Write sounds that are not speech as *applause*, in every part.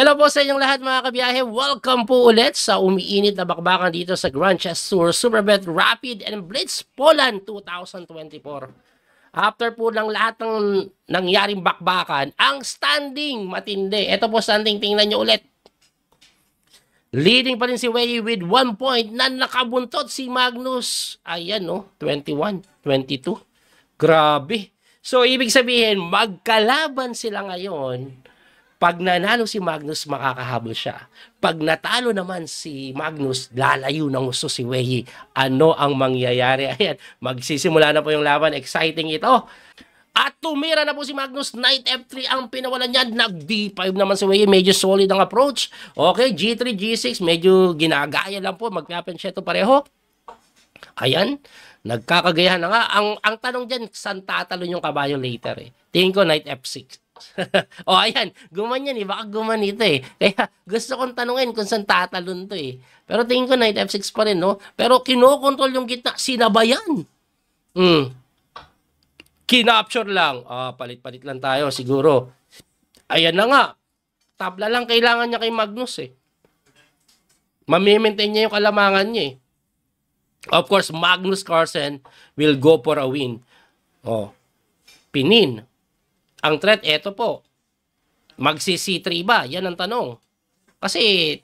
Hello po sa inyong lahat mga kabiyahe. Welcome po ulit sa umiinit na bakbakan dito sa Grand Chess Tour Superbet Rapid and Blitz Poland 2024. After po ng lahat ng nangyaring bakbakan, ang standing matindi. Ito po standing, tingnan nyo ulit. Leading pa rin si Wei with 1 point na nakabuntot si Magnus. Ayan no, 21, 22. Grabe. So ibig sabihin, magkalaban sila ngayon pag nanalo si Magnus, makakahabol siya. Pag natalo naman si Magnus, lalayo ng gusto si Wehi. Ano ang mangyayari? *laughs* Ayan, magsisimula na po yung laban. Exciting ito. At tumira na po si Magnus, Knight F3 ang pinawalan niya. Nag D5 naman si Wei, medyo solid ang approach. Okay, G3, G6, medyo ginagaya lang po. Mag-happen siya ito pareho. Ayan, nagkakagayahan na nga. Ang, ang tanong dyan, saan tatalo yung kabayo later eh? Tingin ko Knight F6. *laughs* o oh, ayan, gumanyan eh. Baka guman ito eh. Kaya gusto kong tanungin kung saan tatalon to eh. Pero tingin ko knight f6 pa rin, no? Pero kinokontrol yung gitna. Sinabayan. Hmm. Kinapture lang. Ah, palit-palit lang tayo siguro. Ayan na nga. Tabla lang kailangan niya kay Magnus eh. Mamimaintain niya yung kalamangan niya eh. Of course, Magnus Carlsen will go for a win. Oh. Pinin. Ang threat, eto po. Magsi C3 ba? Yan ang tanong. Kasi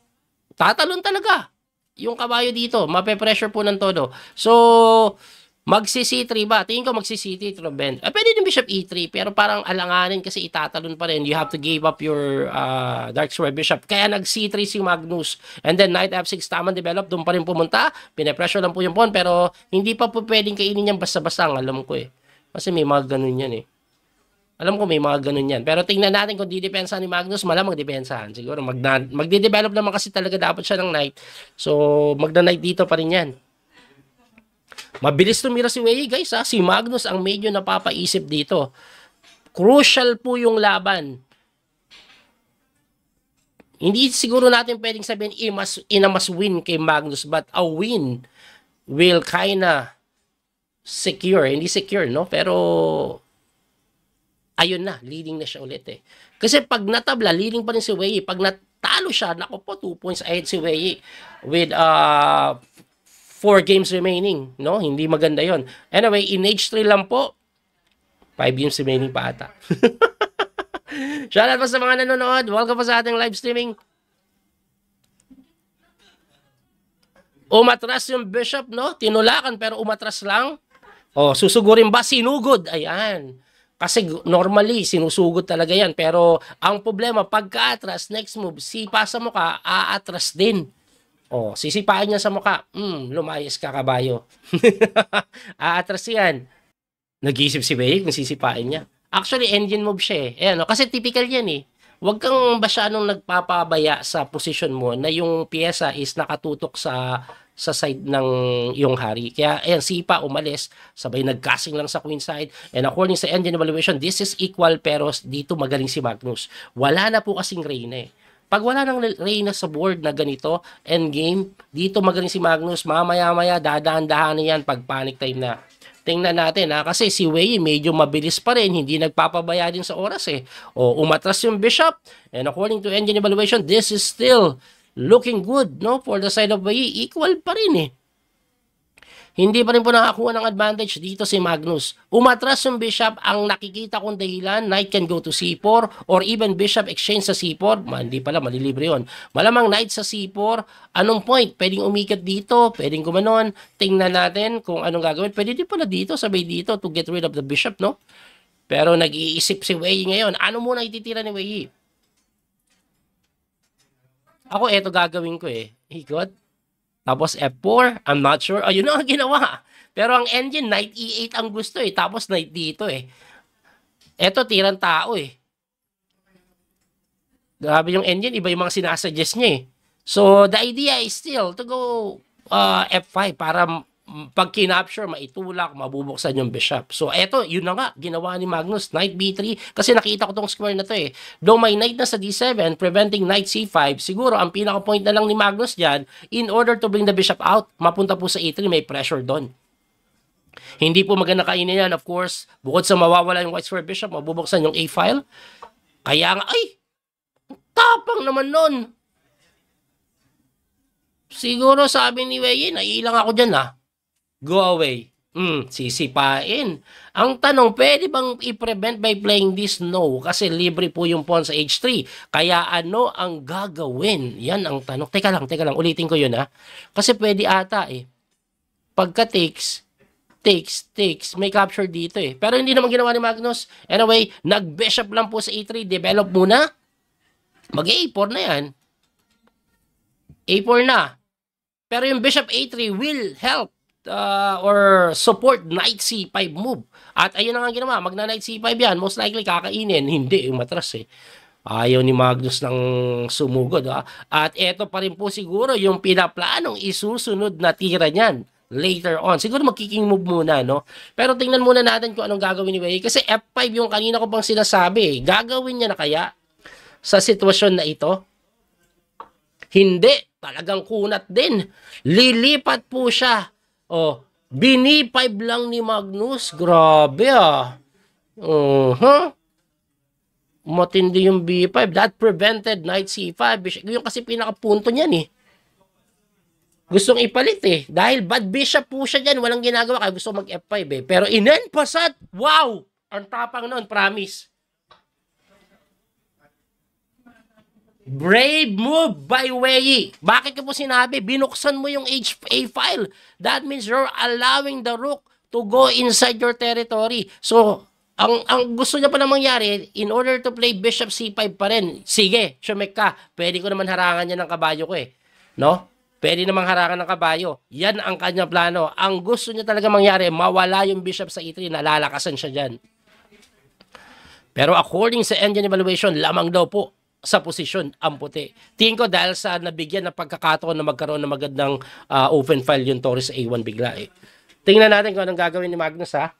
tatalon talaga yung kabayo dito. Mape-pressure po ng todo. So, Magsi C3 ba? Tingin ko magsi C3 Ben. Eh, pwede din bishop E3 pero parang alanganin kasi itatalon pa rin. You have to give up your uh, dark square bishop. Kaya nag C3 si Magnus. And then knight F6 tama develop. Doon pa rin pumunta. Pinapressure lang po yung pawn pero hindi pa po pwedeng kainin yan basta-basta. Alam ko eh. Kasi may mga ganun yan eh. Alam ko may mga ganun yan. Pero tingnan natin kung didepensa ni Magnus, malamang depensahan. Siguro magna, magde naman kasi talaga dapat siya ng knight. So, magna knight dito pa rin yan. Mabilis tumira si Wei, guys. Ha? Si Magnus ang medyo napapaisip dito. Crucial po yung laban. Hindi siguro natin pwedeng sabihin in eh, eh, mas, win kay Magnus but a win will kinda secure. Hindi secure, no? Pero ayun na, leading na siya ulit eh. Kasi pag natabla, leading pa rin si Wei. Pag natalo siya, nako po, 2 points ahead si Wei with uh, ah, 4 games remaining. No? Hindi maganda yon Anyway, in age 3 lang po, 5 games remaining pa ata. *laughs* Shoutout po sa mga nanonood. Welcome po sa ating live streaming. Umatras yung bishop, no? Tinulakan pero umatras lang. Oh, susugurin ba? Sinugod. Ayan. Kasi normally, sinusugod talaga yan. Pero ang problema, pagka-atras, next move, sipa sa mukha, aatras din. O, oh, sisipain niya sa mukha. Hmm, lumayas ka kabayo. *laughs* aatras yan. Nag-iisip si Bey kung sisipain niya. Actually, engine move siya eh. Ayan, eh, o, kasi typical yan eh. Huwag kang basta nung nagpapabaya sa position mo na yung pyesa is nakatutok sa sa side ng iyong hari. Kaya ayan, si Ipa umalis, sabay nagkasing lang sa queen side. And according sa engine evaluation, this is equal pero dito magaling si Magnus. Wala na po kasing reyna eh. Pag wala ng Reyna sa board na ganito, end game, dito magaling si Magnus, mamaya-maya, dadahan-dahan yan pag panic time na. Tingnan natin ha, kasi si Wei medyo mabilis pa rin, hindi nagpapabaya din sa oras eh. O umatras yung bishop, and according to engine evaluation, this is still looking good no for the side of Bayi, equal pa rin eh. Hindi pa rin po nakakuha ng advantage dito si Magnus. Umatras yung bishop, ang nakikita kong dahilan, knight can go to c4 or even bishop exchange sa c4. Man, hindi pala, malilibre yon. Malamang knight sa c4, anong point? Pwedeng umikot dito, pwedeng gumanon. Tingnan natin kung anong gagawin. Pwede din pala dito, sabay dito to get rid of the bishop, no? Pero nag-iisip si Wei ngayon, ano muna ititira ni Wei? Ako, eto gagawin ko eh. Ikot. Tapos F4, I'm not sure. Ayun oh, na ang ginawa. Pero ang engine, knight E8 ang gusto eh. Tapos knight dito eh. Eto, tirang tao eh. Grabe yung engine. Iba yung mga sinasuggest niya eh. So, the idea is still to go uh, F5 para pag kinapture, maitulak, mabubuksan yung bishop. So, eto, yun na nga, ginawa ni Magnus, knight b3, kasi nakita ko tong square na to eh. Though may knight na sa d7, preventing knight c5, siguro, ang pinaka-point na lang ni Magnus dyan, in order to bring the bishop out, mapunta po sa a e 3 may pressure doon. Hindi po maganda kainin yan, of course, bukod sa mawawala yung white square bishop, mabubuksan yung a-file. Kaya nga, ay, tapang naman nun. Siguro sabi ni Weye, nailang ako dyan ah. Go away. Mm, sisipain. Ang tanong, pwede bang i-prevent by playing this? No, kasi libre po yung pawn sa h 3. Kaya ano ang gagawin? Yan ang tanong. Teka lang, teka lang. Ulitin ko yun ha. Kasi pwede ata eh. Pagka takes, takes, takes, may capture dito eh. Pero hindi naman ginawa ni Magnus. Anyway, nag-bishop lang po sa e3. Develop muna. Mag-a4 na yan. A4 na. Pero yung bishop a3 will help uh, or support knight c5 move. At ayun na nga ginawa, magna knight c5 yan, most likely kakainin, *laughs* hindi yung matras eh. Ayaw ni Magnus ng sumugod. Ha? At eto pa rin po siguro yung pinaplanong isusunod na tira niyan later on. Siguro magkiking move muna, no? Pero tingnan muna natin kung anong gagawin ni Wei. Kasi F5 yung kanina ko pang sinasabi. Eh. Gagawin niya na kaya sa sitwasyon na ito? Hindi. Talagang kunat din. Lilipat po siya Oh, bini 5 lang ni Magnus. Grabe ah. Uh-huh. Matindi yung B5. That prevented knight C5. Yung kasi pinakapunto niyan eh. Gustong ipalit eh. Dahil bad bishop po siya dyan. Walang ginagawa. Kaya gusto mag F5 eh. Pero in Wow! Ang tapang noon. Promise. Brave move by Wei. Bakit ko po sinabi? Binuksan mo yung HA file. That means you're allowing the rook to go inside your territory. So, ang, ang gusto niya pa na mangyari, in order to play bishop c5 pa rin, sige, sumek ka. Pwede ko naman harangan niya ng kabayo ko eh. No? Pwede namang harangan ng kabayo. Yan ang kanya plano. Ang gusto niya talaga mangyari, mawala yung bishop sa e3, nalalakasan siya dyan. Pero according sa engine evaluation, lamang daw po sa posisyon ang puti. Tingin ko dahil sa nabigyan ng pagkakataon na magkaroon ng magandang uh, open file yung Torres A1 bigla eh. Tingnan natin kung anong gagawin ni Magnus ha.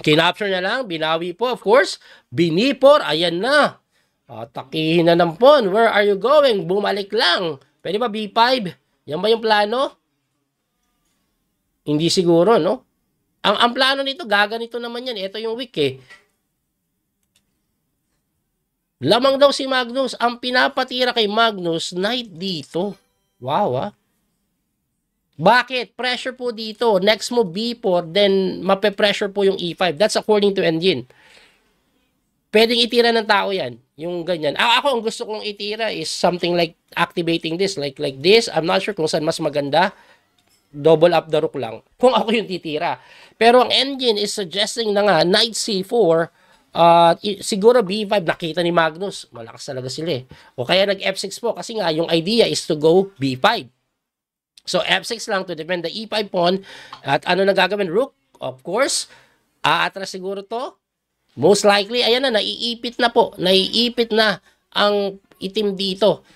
Kinapture na lang, binawi po of course, binipor, ayan na. Uh, takihin na ng pawn, where are you going? Bumalik lang. Pwede ba B5? Yan ba yung plano? Hindi siguro, no? Ang, ang plano nito, gaganito naman yan. Ito yung week eh. Lamang daw si Magnus. Ang pinapatira kay Magnus, night dito. Wow, ah. Bakit? Pressure po dito. Next mo B4, then mape-pressure po yung E5. That's according to engine. Pwedeng itira ng tao yan. Yung ganyan. Ah, ako, ang gusto kong itira is something like activating this. Like, like this. I'm not sure kung saan mas maganda. Double up the rook lang. Kung ako yung titira. Pero ang engine is suggesting na nga, knight C4, at uh, siguro B5 nakita ni Magnus, malakas talaga sila eh. O kaya nag F6 po kasi nga yung idea is to go B5. So F6 lang to defend the E5 pawn at ano na gagawin rook? Of course, aatras siguro to. Most likely ayan na naiipit na po, naiipit na ang itim dito.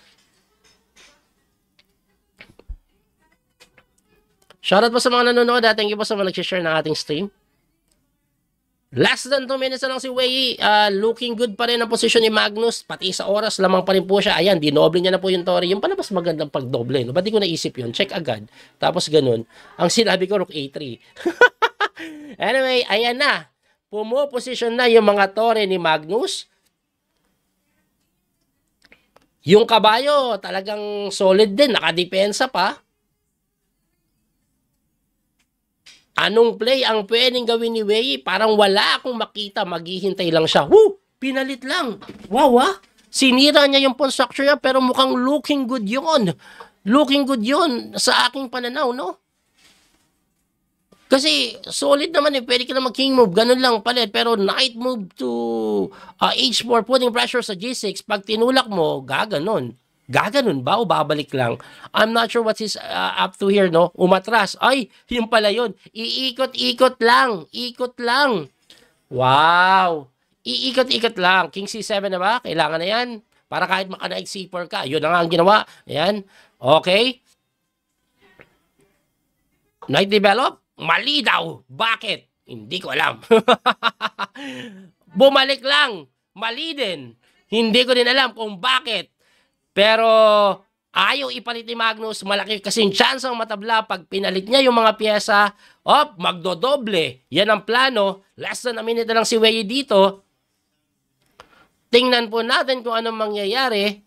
Shoutout po sa mga nanonood thank you po sa mga nag-share ng ating stream. Less than 2 minutes na lang si Wei. Uh, looking good pa rin ang position ni Magnus. Pati sa oras, lamang pa rin po siya. Ayan, dinoble niya na po yung Tori. Yung pala mas magandang pagdoble. No? Ba't di ko naisip yun? Check agad. Tapos ganun. Ang sinabi ko, Rook A3. *laughs* anyway, ayan na. Pumoposition na yung mga Tori ni Magnus. Yung kabayo, talagang solid din. Nakadepensa pa. Anong play ang pwedeng gawin ni Wei? Parang wala akong makita, maghihintay lang siya. Woo! Pinalit lang. Wow ah! Sinira niya yung pawn structure niya pero mukhang looking good yon. Looking good yon sa aking pananaw, no? Kasi solid naman eh, pwede ka na mag-king move, ganun lang palit. Pero knight move to uh, ah, h4, putting pressure sa g6, pag tinulak mo, gaganon. Gaganon ba o babalik lang? I'm not sure what's is uh, up to here, no? Umatras. Ay, yun pala yun. Iikot-ikot lang. Ikot lang. Wow. Iikot-ikot lang. King C7 na ba? Kailangan na yan. Para kahit makanaig C4 ka. Yun na nga ang ginawa. Ayan. Okay. Knight develop? Mali daw. Bakit? Hindi ko alam. *laughs* Bumalik lang. Mali din. Hindi ko din alam kung bakit. Pero ayaw ipalit ni Magnus, malaki kasing chance ang matabla pag pinalit niya yung mga pyesa. Op, magdodoble. Yan ang plano. Less than a minute na lang si Wei dito. Tingnan po natin kung anong mangyayari.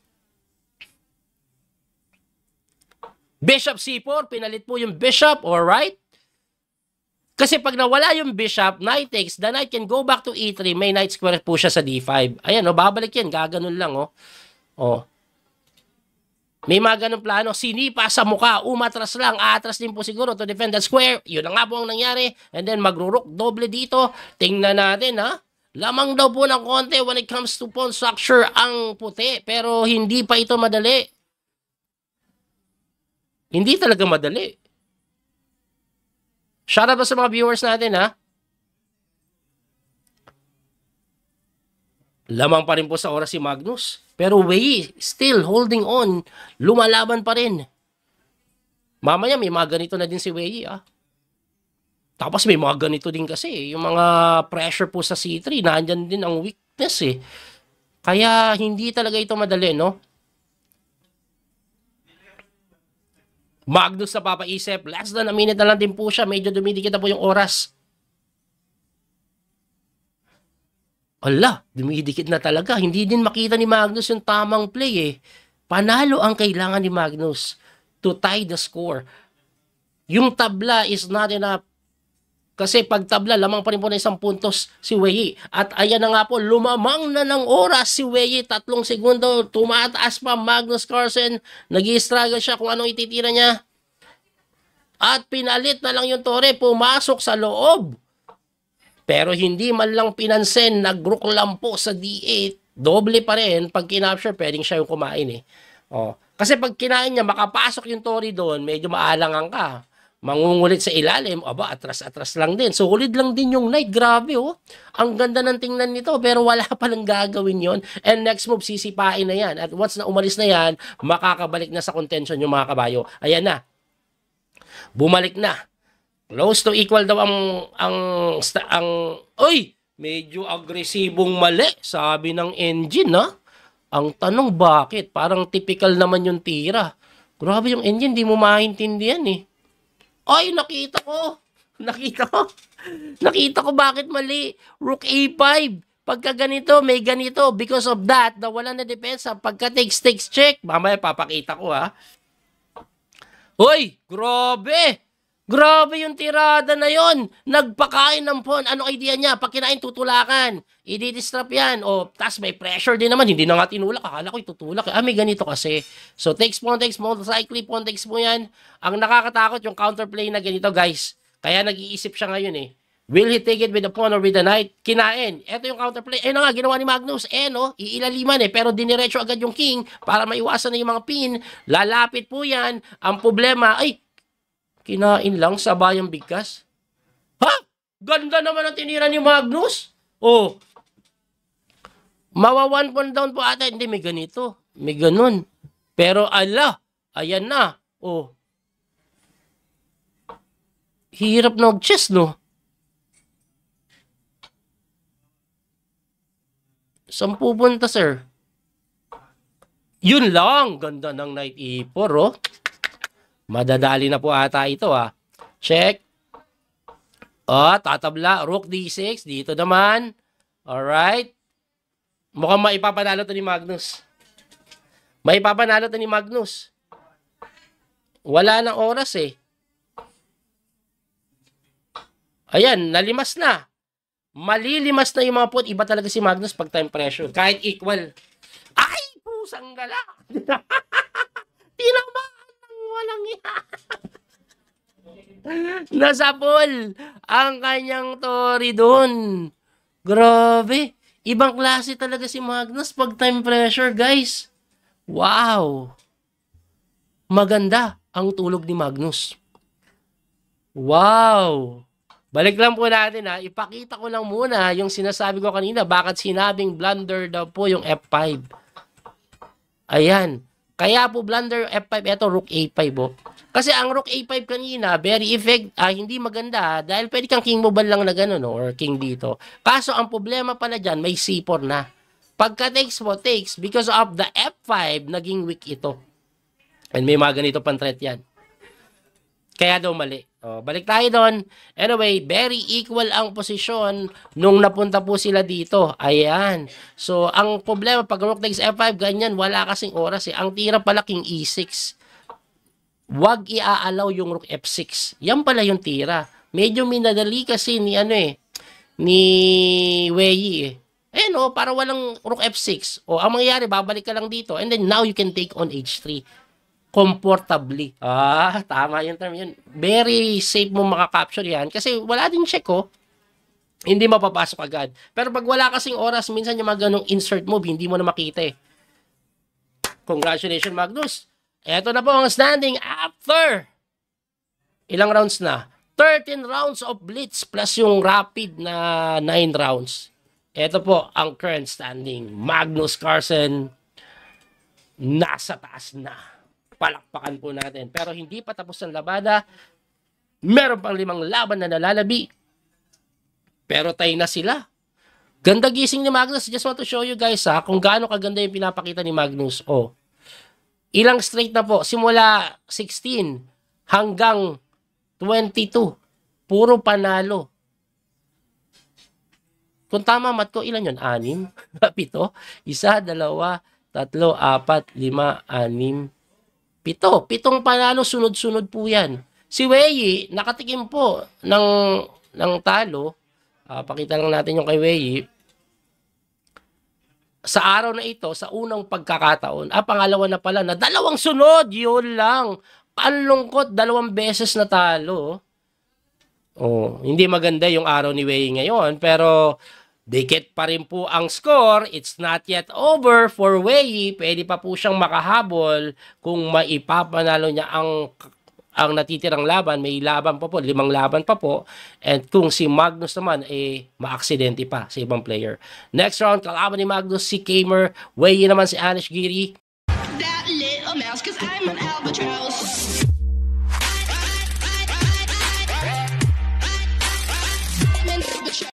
Bishop C4, pinalit po yung bishop, alright? Kasi pag nawala yung bishop, knight takes, the knight can go back to e3, may knight square po siya sa d5. Ayan, oh, babalik yan, gaganon lang, oh. Oh. May mga ganun plano, sinipa sa mukha, umatras lang, aatras din po siguro to defend that square. Yun na nga po ang nangyari. And then magrurok doble dito. Tingnan natin ha. Lamang daw po ng konti when it comes to pawn structure ang puti. Pero hindi pa ito madali. Hindi talaga madali. Shoutout pa sa mga viewers natin ha. Lamang pa rin po sa oras si Magnus. Pero Wei, still holding on. Lumalaban pa rin. Mamaya may mga ganito na din si Wei ah. Tapos may mga ganito din kasi. Eh. Yung mga pressure po sa C3, nandyan din ang weakness eh. Kaya hindi talaga ito madali, no? Magnus na papaisip. Less than a minute na lang din po siya. Medyo dumidikit na po yung oras. Ala, dumidikit na talaga. Hindi din makita ni Magnus yung tamang play eh. Panalo ang kailangan ni Magnus to tie the score. Yung tabla is not enough kasi pag tabla, lamang pa rin po na isang puntos si Weyi. At ayan na nga po, lumamang na ng oras si Weyi. Tatlong segundo, tumataas pa Magnus Carlsen. nag struggle siya kung anong ititira niya. At pinalit na lang yung Torre, pumasok sa loob pero hindi man lang pinansin, nagruklam po sa D8, doble pa rin. Pag kinapture, pwedeng siya yung kumain eh. Oh. Kasi pag kinain niya, makapasok yung tori doon, medyo maalangan ka. Mangungulit sa ilalim, aba, atras-atras lang din. So, ulit lang din yung knight. Grabe, oh. Ang ganda ng tingnan nito, pero wala *laughs* pa lang gagawin yon And next move, sisipain na yan. At once na umalis na yan, makakabalik na sa contention yung mga kabayo. Ayan na. Bumalik na Close to equal daw ang ang ang oy, medyo agresibong mali sabi ng engine ha. Ang tanong bakit? Parang typical naman yung tira. Grabe yung engine, di mo maintindihan eh. Ay, nakita ko. *laughs* Nakita ko. *laughs* Nakita ko bakit mali. Rook A5. Pagka ganito, may ganito. Because of that, nawala na depensa. Pagka takes, takes, check. Mamaya papakita ko ha. oy grabe. Grabe yung tirada na yon. Nagpakain ng pon. Ano idea niya? Pakinain, kinain, tutulakan. Ididistrap yan. O, tas may pressure din naman. Hindi na nga tinulak. Akala ko itutulak. Ah, may ganito kasi. So, takes po, takes mo. Likely po, takes mo yan. Ang nakakatakot yung counterplay na ganito, guys. Kaya nag-iisip siya ngayon eh. Will he take it with the pawn or with the knight? Kinain. Ito yung counterplay. Eh na nga, ginawa ni Magnus. Eh no, iilaliman eh. Pero diniretso agad yung king para maiwasan na yung mga pin. Lalapit po yan. Ang problema, ay, Kinain lang sa bayang bigkas. Ha? Ganda naman ang tinira ni Magnus. Oh. Mawa one point down po ata. Hindi, may ganito. May ganun. Pero ala, ayan na. Oh. Hirap na mag-chess, no? Saan pupunta, sir? Yun lang. Ganda ng night ipor, e oh. Madadali na po ata ito ha. Ah. Check. O, ah, tatabla. Rook D6. Dito naman. Alright. Mukhang maipapanalo to ni Magnus. Maipapanalo to ni Magnus. Wala nang oras eh. Ayan, nalimas na. Malilimas na yung mga pot. Iba talaga si Magnus pag time pressure. Kahit equal. Ay, pusang gala. *laughs* Tinan walang iya. *laughs* Nasa pool ang kanyang tori doon. Grabe. Ibang klase talaga si Magnus pag time pressure, guys. Wow. Maganda ang tulog ni Magnus. Wow. Balik lang po natin ha. Ipakita ko lang muna yung sinasabi ko kanina. Bakit sinabing blunder daw po yung F5. Ayan. Kaya po blunder F5, eto rook A5 po. Kasi ang rook A5 kanina, very effect, ah, hindi maganda ah, dahil pwede kang king mobile lang na gano'n no, oh, or king dito. Kaso ang problema pala dyan, may C4 na. Pagka takes mo, takes because of the F5, naging weak ito. And may mga ganito pang threat yan. Kaya daw mali. Oh, balik tayo doon. Anyway, very equal ang posisyon nung napunta po sila dito. Ayan. So, ang problema, pag rook takes f5, ganyan, wala kasing oras eh. Ang tira pala king e6. Huwag iaalaw yung rook f6. Yan pala yung tira. Medyo minadali kasi ni ano eh, ni Wei eh. Ayan o, oh, para walang rook f6. O, ang mangyayari, babalik ka lang dito. And then, now you can take on h3 comfortably. Ah, tama yung term yun. Very safe mo makakapture yan kasi wala din check ko. Oh. Hindi mapapasok agad. Pero pag wala kasing oras, minsan yung mga ganong insert move, hindi mo na makita eh. Congratulations, Magnus. Ito na po ang standing after ilang rounds na? 13 rounds of blitz plus yung rapid na 9 rounds. Ito po ang current standing. Magnus Carlsen nasa taas na palakpakan po natin. Pero hindi pa tapos ang labada. Meron pang limang laban na nalalabi. Pero tayo na sila. Ganda gising ni Magnus. Just want to show you guys ha, kung gaano kaganda yung pinapakita ni Magnus. Oh. Ilang straight na po. Simula 16 hanggang 22. Puro panalo. Kung tama mat ko, ilan yun? Anim? *laughs* Pito? Isa, dalawa, tatlo, apat, lima, anim, Pito. Pitong panalo, sunod-sunod po yan. Si Weyi, nakatikim po ng, ng talo. Uh, pakita lang natin yung kay Weyi. Sa araw na ito, sa unang pagkakataon, ah, pangalawa na pala, na dalawang sunod, yun lang. Panlungkot, dalawang beses na talo. Oh, hindi maganda yung araw ni Weyi ngayon, pero Dikit pa rin po ang score, it's not yet over for Wei. Pwede pa po siyang makahabol kung maipapanalo niya ang ang natitirang laban, may laban pa po, limang laban pa po. And kung si Magnus naman, ay eh, maaksidente pa sa ibang player. Next round, kalaban ni Magnus, si Kamer, Wei naman si Anish Giri. That little a mouse, cause I'm an albatross.